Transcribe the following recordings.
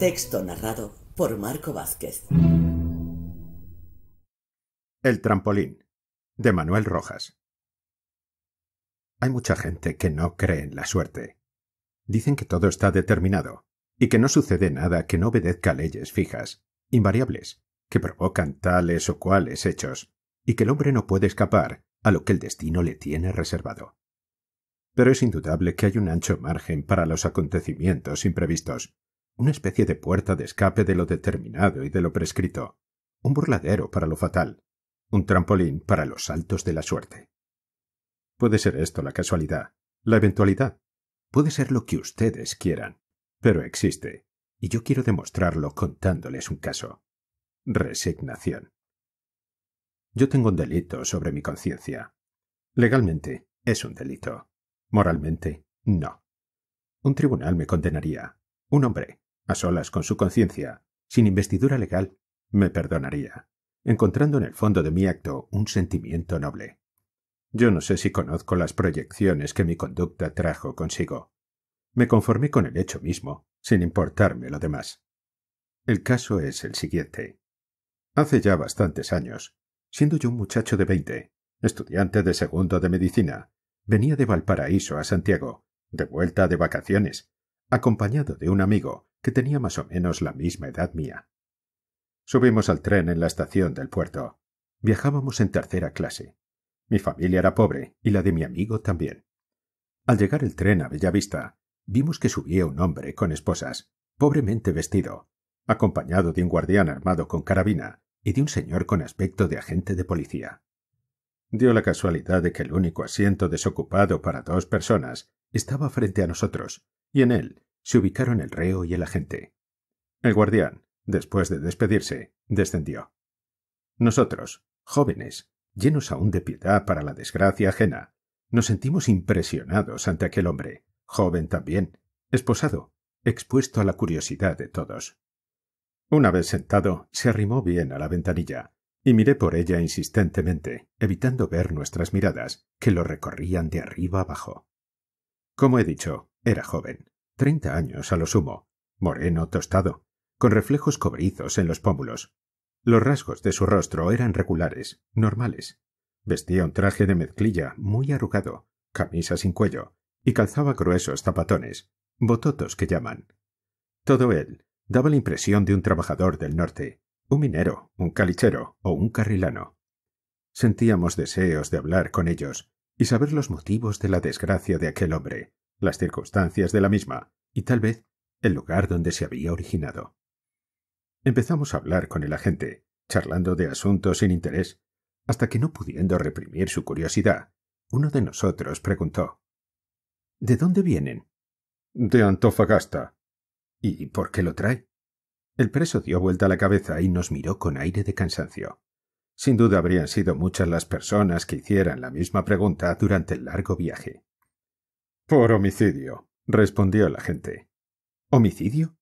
Texto narrado por Marco Vázquez. El trampolín de Manuel Rojas. Hay mucha gente que no cree en la suerte. Dicen que todo está determinado y que no sucede nada que no obedezca leyes fijas, invariables, que provocan tales o cuales hechos, y que el hombre no puede escapar a lo que el destino le tiene reservado. Pero es indudable que hay un ancho margen para los acontecimientos imprevistos, una especie de puerta de escape de lo determinado y de lo prescrito, un burladero para lo fatal, un trampolín para los saltos de la suerte. Puede ser esto la casualidad, la eventualidad, puede ser lo que ustedes quieran, pero existe, y yo quiero demostrarlo contándoles un caso. Resignación. Yo tengo un delito sobre mi conciencia. Legalmente, es un delito. Moralmente, no. Un tribunal me condenaría. Un hombre, a solas con su conciencia, sin investidura legal, me perdonaría, encontrando en el fondo de mi acto un sentimiento noble. Yo no sé si conozco las proyecciones que mi conducta trajo consigo. Me conformé con el hecho mismo, sin importarme lo demás. El caso es el siguiente. Hace ya bastantes años, siendo yo un muchacho de veinte, estudiante de segundo de medicina, venía de Valparaíso a Santiago, de vuelta de vacaciones, acompañado de un amigo que tenía más o menos la misma edad mía. Subimos al tren en la estación del puerto. Viajábamos en tercera clase. Mi familia era pobre y la de mi amigo también. Al llegar el tren a Bellavista, vimos que subía un hombre con esposas, pobremente vestido, acompañado de un guardián armado con carabina y de un señor con aspecto de agente de policía. Dio la casualidad de que el único asiento desocupado para dos personas estaba frente a nosotros, y en él se ubicaron el reo y el agente. El guardián, después de despedirse, descendió. Nosotros, jóvenes, llenos aún de piedad para la desgracia ajena, nos sentimos impresionados ante aquel hombre, joven también, esposado, expuesto a la curiosidad de todos. Una vez sentado, se arrimó bien a la ventanilla, y miré por ella insistentemente, evitando ver nuestras miradas, que lo recorrían de arriba abajo. Como he dicho, era joven. Treinta años a lo sumo, moreno tostado, con reflejos cobrizos en los pómulos. Los rasgos de su rostro eran regulares, normales. Vestía un traje de mezclilla muy arrugado, camisa sin cuello, y calzaba gruesos zapatones, bototos que llaman. Todo él daba la impresión de un trabajador del norte, un minero, un calichero o un carrilano. Sentíamos deseos de hablar con ellos y saber los motivos de la desgracia de aquel hombre, las circunstancias de la misma y tal vez el lugar donde se había originado. Empezamos a hablar con el agente, charlando de asuntos sin interés, hasta que no pudiendo reprimir su curiosidad, uno de nosotros preguntó ¿De dónde vienen? De Antofagasta. ¿Y por qué lo trae? El preso dio vuelta la cabeza y nos miró con aire de cansancio. Sin duda habrían sido muchas las personas que hicieran la misma pregunta durante el largo viaje. Por homicidio, respondió el agente. ¿Homicidio?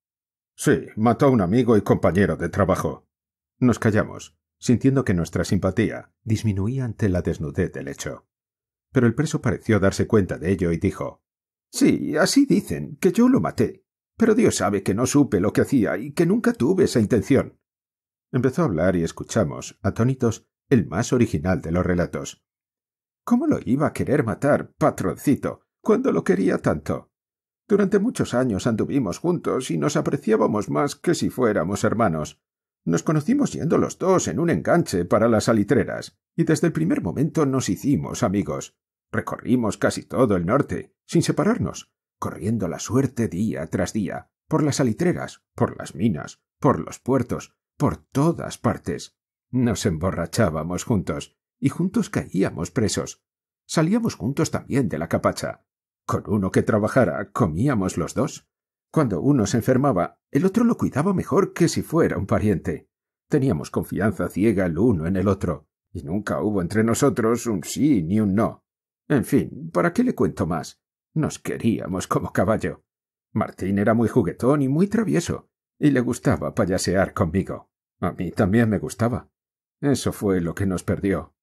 Sí, mató a un amigo y compañero de trabajo. Nos callamos, sintiendo que nuestra simpatía disminuía ante la desnudez del hecho. Pero el preso pareció darse cuenta de ello y dijo Sí, así dicen, que yo lo maté. Pero Dios sabe que no supe lo que hacía y que nunca tuve esa intención. Empezó a hablar y escuchamos, atónitos, el más original de los relatos. ¿Cómo lo iba a querer matar, patroncito? cuando lo quería tanto. Durante muchos años anduvimos juntos y nos apreciábamos más que si fuéramos hermanos. Nos conocimos yendo los dos en un enganche para las alitreras, y desde el primer momento nos hicimos amigos. Recorrimos casi todo el norte, sin separarnos, corriendo la suerte día tras día, por las alitreras, por las minas, por los puertos, por todas partes. Nos emborrachábamos juntos, y juntos caíamos presos. Salíamos juntos también de la capacha, con uno que trabajara, comíamos los dos. Cuando uno se enfermaba, el otro lo cuidaba mejor que si fuera un pariente. Teníamos confianza ciega el uno en el otro, y nunca hubo entre nosotros un sí ni un no. En fin, ¿para qué le cuento más? Nos queríamos como caballo. Martín era muy juguetón y muy travieso, y le gustaba payasear conmigo. A mí también me gustaba. Eso fue lo que nos perdió.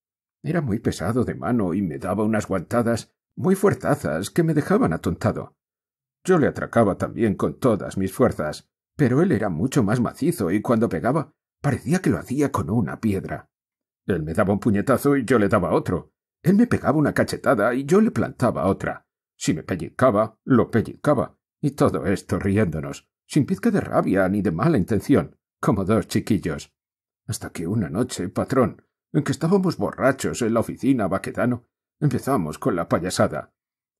Era muy pesado de mano y me daba unas guantadas muy fuertazas que me dejaban atontado. Yo le atracaba también con todas mis fuerzas, pero él era mucho más macizo y cuando pegaba parecía que lo hacía con una piedra. Él me daba un puñetazo y yo le daba otro. Él me pegaba una cachetada y yo le plantaba otra. Si me pellizcaba, lo pellizcaba. Y todo esto riéndonos, sin pizca de rabia ni de mala intención, como dos chiquillos. Hasta que una noche, patrón, en que estábamos borrachos en la oficina vaquedano, Empezamos con la payasada.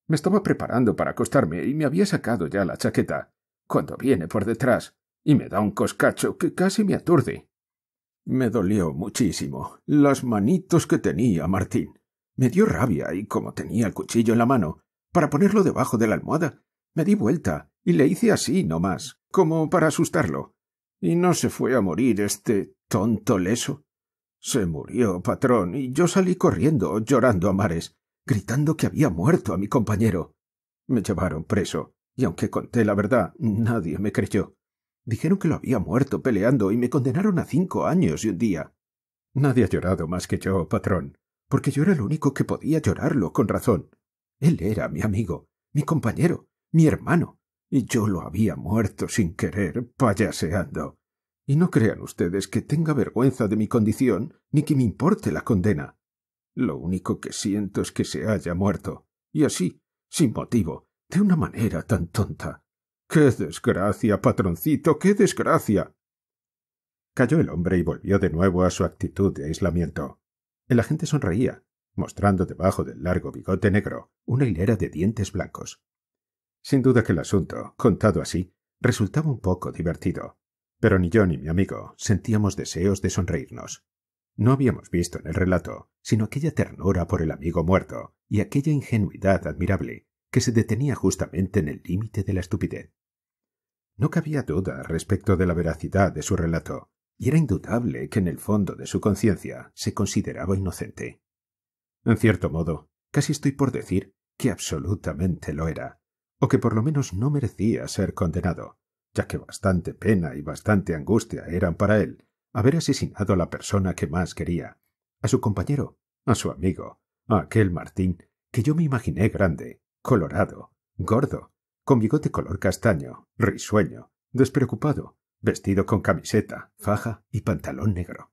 Me estaba preparando para acostarme y me había sacado ya la chaqueta, cuando viene por detrás y me da un coscacho que casi me aturde. Me dolió muchísimo las manitos que tenía Martín. Me dio rabia y como tenía el cuchillo en la mano, para ponerlo debajo de la almohada, me di vuelta y le hice así nomás, como para asustarlo. Y no se fue a morir este tonto leso. Se murió, patrón, y yo salí corriendo, llorando a mares, gritando que había muerto a mi compañero. Me llevaron preso, y aunque conté la verdad, nadie me creyó. Dijeron que lo había muerto peleando y me condenaron a cinco años y un día. Nadie ha llorado más que yo, patrón, porque yo era el único que podía llorarlo con razón. Él era mi amigo, mi compañero, mi hermano, y yo lo había muerto sin querer, payaseando. Y no crean ustedes que tenga vergüenza de mi condición, ni que me importe la condena. Lo único que siento es que se haya muerto, y así, sin motivo, de una manera tan tonta. ¡Qué desgracia, patroncito! ¡Qué desgracia! Cayó el hombre y volvió de nuevo a su actitud de aislamiento. El agente sonreía, mostrando debajo del largo bigote negro una hilera de dientes blancos. Sin duda que el asunto, contado así, resultaba un poco divertido. Pero ni yo ni mi amigo sentíamos deseos de sonreírnos. No habíamos visto en el relato sino aquella ternura por el amigo muerto y aquella ingenuidad admirable que se detenía justamente en el límite de la estupidez. No cabía duda respecto de la veracidad de su relato, y era indudable que en el fondo de su conciencia se consideraba inocente. En cierto modo, casi estoy por decir que absolutamente lo era, o que por lo menos no merecía ser condenado, ya que bastante pena y bastante angustia eran para él haber asesinado a la persona que más quería, a su compañero, a su amigo, a aquel Martín que yo me imaginé grande, colorado, gordo, con bigote color castaño, risueño, despreocupado, vestido con camiseta, faja y pantalón negro.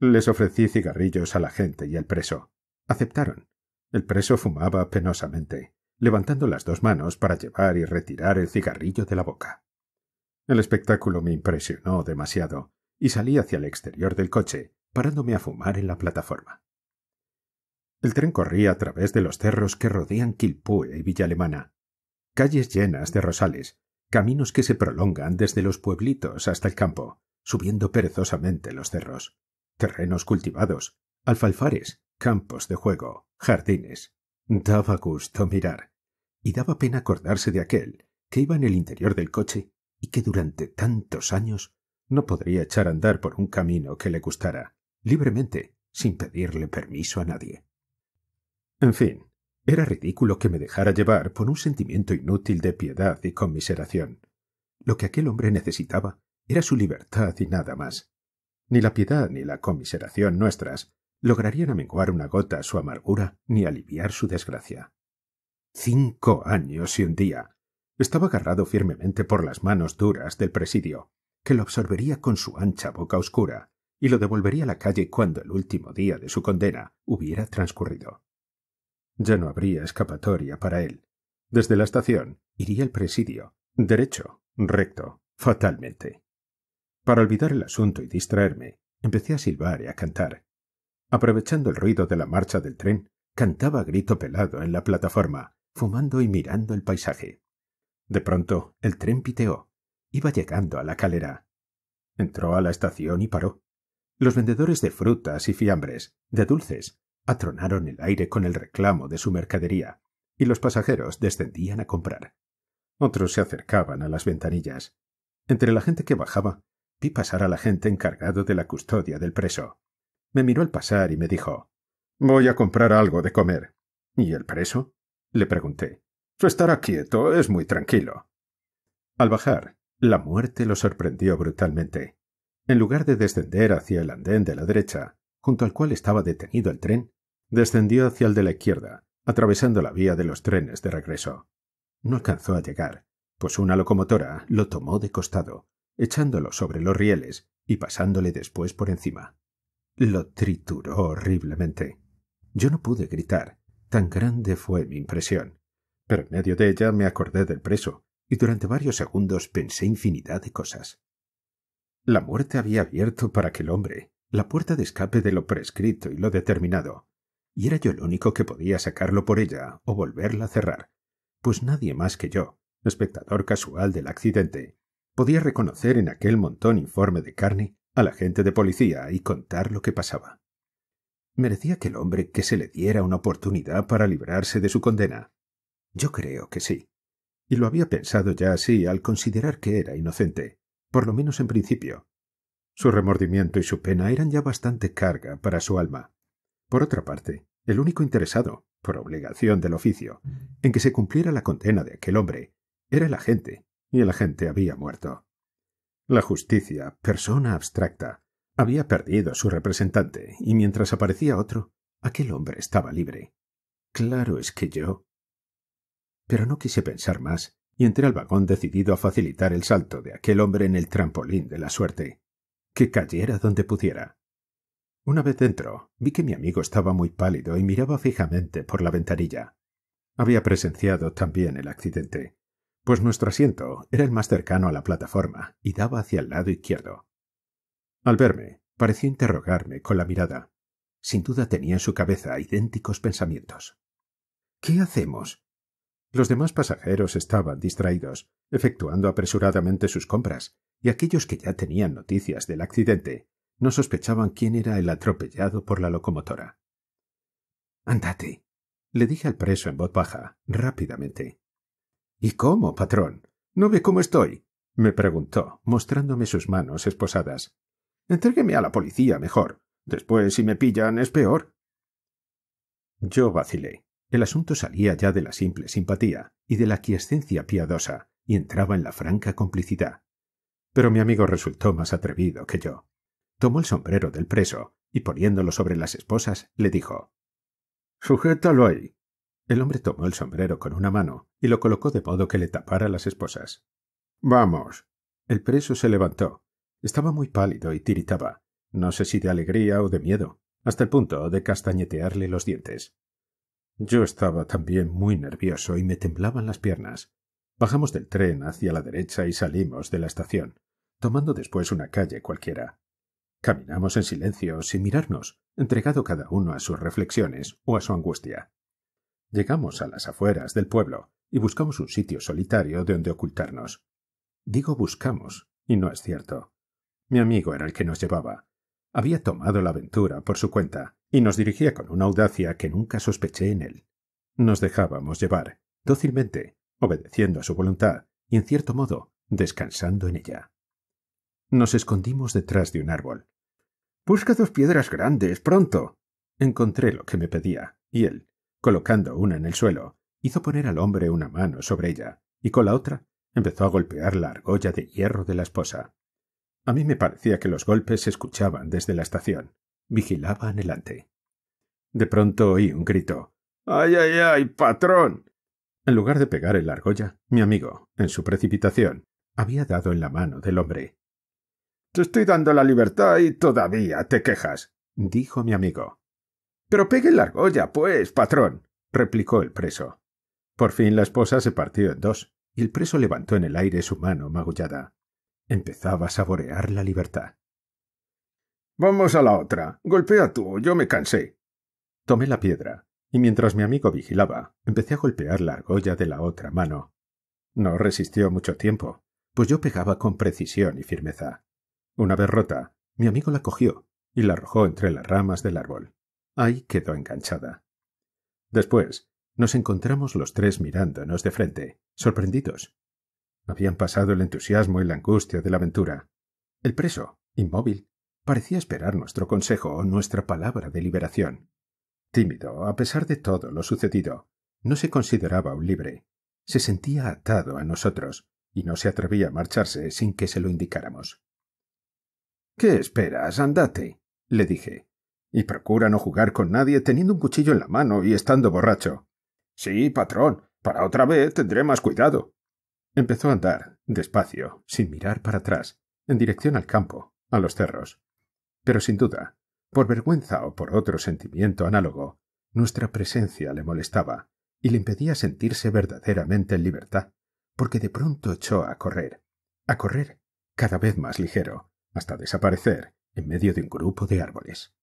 Les ofrecí cigarrillos a la gente y al preso. Aceptaron. El preso fumaba penosamente levantando las dos manos para llevar y retirar el cigarrillo de la boca. El espectáculo me impresionó demasiado y salí hacia el exterior del coche, parándome a fumar en la plataforma. El tren corría a través de los cerros que rodean Quilpúe y Villa Alemana, calles llenas de rosales, caminos que se prolongan desde los pueblitos hasta el campo, subiendo perezosamente los cerros, terrenos cultivados, alfalfares, campos de juego, jardines. Daba gusto mirar, y daba pena acordarse de aquel que iba en el interior del coche y que durante tantos años no podría echar a andar por un camino que le gustara, libremente, sin pedirle permiso a nadie. En fin, era ridículo que me dejara llevar por un sentimiento inútil de piedad y conmiseración. Lo que aquel hombre necesitaba era su libertad y nada más. Ni la piedad ni la conmiseración nuestras lograrían amenguar una gota su amargura ni aliviar su desgracia. Cinco años y un día. Estaba agarrado firmemente por las manos duras del presidio, que lo absorbería con su ancha boca oscura y lo devolvería a la calle cuando el último día de su condena hubiera transcurrido. Ya no habría escapatoria para él. Desde la estación iría el presidio, derecho, recto, fatalmente. Para olvidar el asunto y distraerme, empecé a silbar y a cantar, Aprovechando el ruido de la marcha del tren, cantaba a grito pelado en la plataforma, fumando y mirando el paisaje. De pronto, el tren piteó. Iba llegando a la calera. Entró a la estación y paró. Los vendedores de frutas y fiambres, de dulces, atronaron el aire con el reclamo de su mercadería, y los pasajeros descendían a comprar. Otros se acercaban a las ventanillas. Entre la gente que bajaba, vi pasar a la gente encargado de la custodia del preso. Me miró al pasar y me dijo Voy a comprar algo de comer. ¿Y el preso? le pregunté. Estará quieto, es muy tranquilo. Al bajar, la muerte lo sorprendió brutalmente. En lugar de descender hacia el andén de la derecha, junto al cual estaba detenido el tren, descendió hacia el de la izquierda, atravesando la vía de los trenes de regreso. No alcanzó a llegar, pues una locomotora lo tomó de costado, echándolo sobre los rieles y pasándole después por encima. Lo trituró horriblemente. Yo no pude gritar, tan grande fue mi impresión. Pero en medio de ella me acordé del preso, y durante varios segundos pensé infinidad de cosas. La muerte había abierto para aquel hombre la puerta de escape de lo prescrito y lo determinado, y era yo el único que podía sacarlo por ella o volverla a cerrar, pues nadie más que yo, espectador casual del accidente, podía reconocer en aquel montón informe de carne al agente de policía y contar lo que pasaba. ¿Merecía que el hombre que se le diera una oportunidad para librarse de su condena? Yo creo que sí. Y lo había pensado ya así al considerar que era inocente, por lo menos en principio. Su remordimiento y su pena eran ya bastante carga para su alma. Por otra parte, el único interesado, por obligación del oficio, en que se cumpliera la condena de aquel hombre, era el agente, y el agente había muerto. La justicia, persona abstracta, había perdido a su representante, y mientras aparecía otro, aquel hombre estaba libre. Claro es que yo. Pero no quise pensar más, y entré al vagón decidido a facilitar el salto de aquel hombre en el trampolín de la suerte, que cayera donde pudiera. Una vez dentro, vi que mi amigo estaba muy pálido y miraba fijamente por la ventanilla. Había presenciado también el accidente pues nuestro asiento era el más cercano a la plataforma y daba hacia el lado izquierdo. Al verme, pareció interrogarme con la mirada. Sin duda tenía en su cabeza idénticos pensamientos. ¿Qué hacemos? Los demás pasajeros estaban distraídos, efectuando apresuradamente sus compras, y aquellos que ya tenían noticias del accidente no sospechaban quién era el atropellado por la locomotora. Andate, le dije al preso en voz baja, rápidamente. ¿Y cómo, patrón? ¿No ve cómo estoy? me preguntó, mostrándome sus manos esposadas. Entrégueme a la policía mejor. Después, si me pillan, es peor. Yo vacilé. El asunto salía ya de la simple simpatía y de la quiescencia piadosa, y entraba en la franca complicidad. Pero mi amigo resultó más atrevido que yo. Tomó el sombrero del preso y poniéndolo sobre las esposas, le dijo Sujétalo ahí. El hombre tomó el sombrero con una mano y lo colocó de modo que le tapara las esposas. Vamos. El preso se levantó. Estaba muy pálido y tiritaba, no sé si de alegría o de miedo, hasta el punto de castañetearle los dientes. Yo estaba también muy nervioso y me temblaban las piernas. Bajamos del tren hacia la derecha y salimos de la estación, tomando después una calle cualquiera. Caminamos en silencio, sin mirarnos, entregado cada uno a sus reflexiones o a su angustia. Llegamos a las afueras del pueblo y buscamos un sitio solitario de donde ocultarnos. Digo buscamos, y no es cierto. Mi amigo era el que nos llevaba. Había tomado la aventura por su cuenta y nos dirigía con una audacia que nunca sospeché en él. Nos dejábamos llevar, dócilmente, obedeciendo a su voluntad y, en cierto modo, descansando en ella. Nos escondimos detrás de un árbol. Busca dos piedras grandes, pronto. Encontré lo que me pedía, y él, Colocando una en el suelo, hizo poner al hombre una mano sobre ella y con la otra empezó a golpear la argolla de hierro de la esposa. A mí me parecía que los golpes se escuchaban desde la estación. Vigilaba anhelante. De pronto oí un grito. ¡Ay, ay, ay, patrón! En lugar de pegar el argolla, mi amigo, en su precipitación, había dado en la mano del hombre. Te estoy dando la libertad y todavía te quejas, dijo mi amigo. Pero pegue la argolla, pues, patrón, replicó el preso. Por fin la esposa se partió en dos, y el preso levantó en el aire su mano magullada. Empezaba a saborear la libertad. Vamos a la otra. Golpea tú, yo me cansé. Tomé la piedra, y mientras mi amigo vigilaba, empecé a golpear la argolla de la otra mano. No resistió mucho tiempo, pues yo pegaba con precisión y firmeza. Una vez rota, mi amigo la cogió y la arrojó entre las ramas del árbol. Ahí quedó enganchada. Después, nos encontramos los tres mirándonos de frente, sorprendidos. Habían pasado el entusiasmo y la angustia de la aventura. El preso, inmóvil, parecía esperar nuestro consejo o nuestra palabra de liberación. Tímido, a pesar de todo lo sucedido, no se consideraba un libre. Se sentía atado a nosotros y no se atrevía a marcharse sin que se lo indicáramos. ¿Qué esperas? Andate, le dije y procura no jugar con nadie teniendo un cuchillo en la mano y estando borracho. Sí, patrón, para otra vez tendré más cuidado. Empezó a andar, despacio, sin mirar para atrás, en dirección al campo, a los cerros. Pero sin duda, por vergüenza o por otro sentimiento análogo, nuestra presencia le molestaba y le impedía sentirse verdaderamente en libertad, porque de pronto echó a correr, a correr, cada vez más ligero, hasta desaparecer en medio de un grupo de árboles.